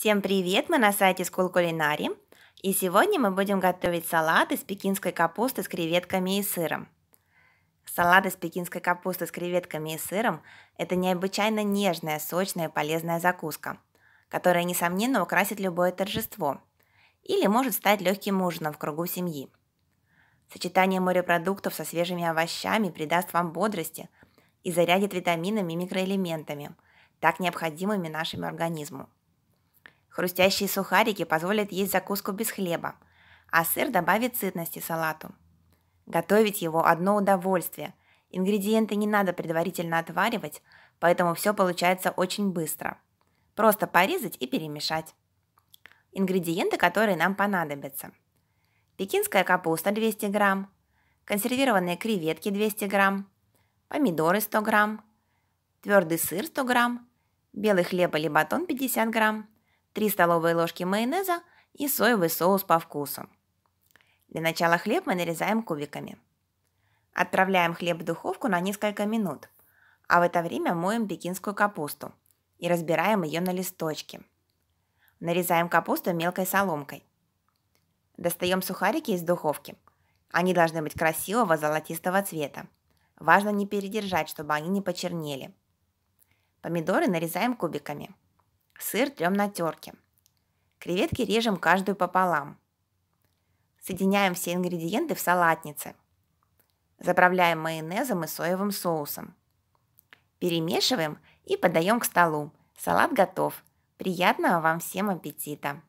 Всем привет! Мы на сайте School Culinary. И сегодня мы будем готовить салат из пекинской капусты с креветками и сыром. Салат из пекинской капусты с креветками и сыром – это необычайно нежная, сочная и полезная закуска, которая, несомненно, украсит любое торжество или может стать легким ужином в кругу семьи. Сочетание морепродуктов со свежими овощами придаст вам бодрости и зарядит витаминами и микроэлементами, так необходимыми нашему организму – Хрустящие сухарики позволят есть закуску без хлеба, а сыр добавит сытности салату. Готовить его одно удовольствие. Ингредиенты не надо предварительно отваривать, поэтому все получается очень быстро. Просто порезать и перемешать. Ингредиенты, которые нам понадобятся. Пекинская капуста 200 грамм, консервированные креветки 200 грамм, помидоры 100 грамм, твердый сыр 100 грамм, белый хлеб или батон 50 грамм, 3 столовые ложки майонеза и соевый соус по вкусу. Для начала хлеб мы нарезаем кубиками. Отправляем хлеб в духовку на несколько минут, а в это время моем пекинскую капусту и разбираем ее на листочки. Нарезаем капусту мелкой соломкой. Достаем сухарики из духовки. Они должны быть красивого золотистого цвета. Важно не передержать, чтобы они не почернели. Помидоры нарезаем кубиками – Сыр трем на терке. Креветки режем каждую пополам. Соединяем все ингредиенты в салатнице. Заправляем майонезом и соевым соусом. Перемешиваем и подаем к столу. Салат готов. Приятного вам всем аппетита!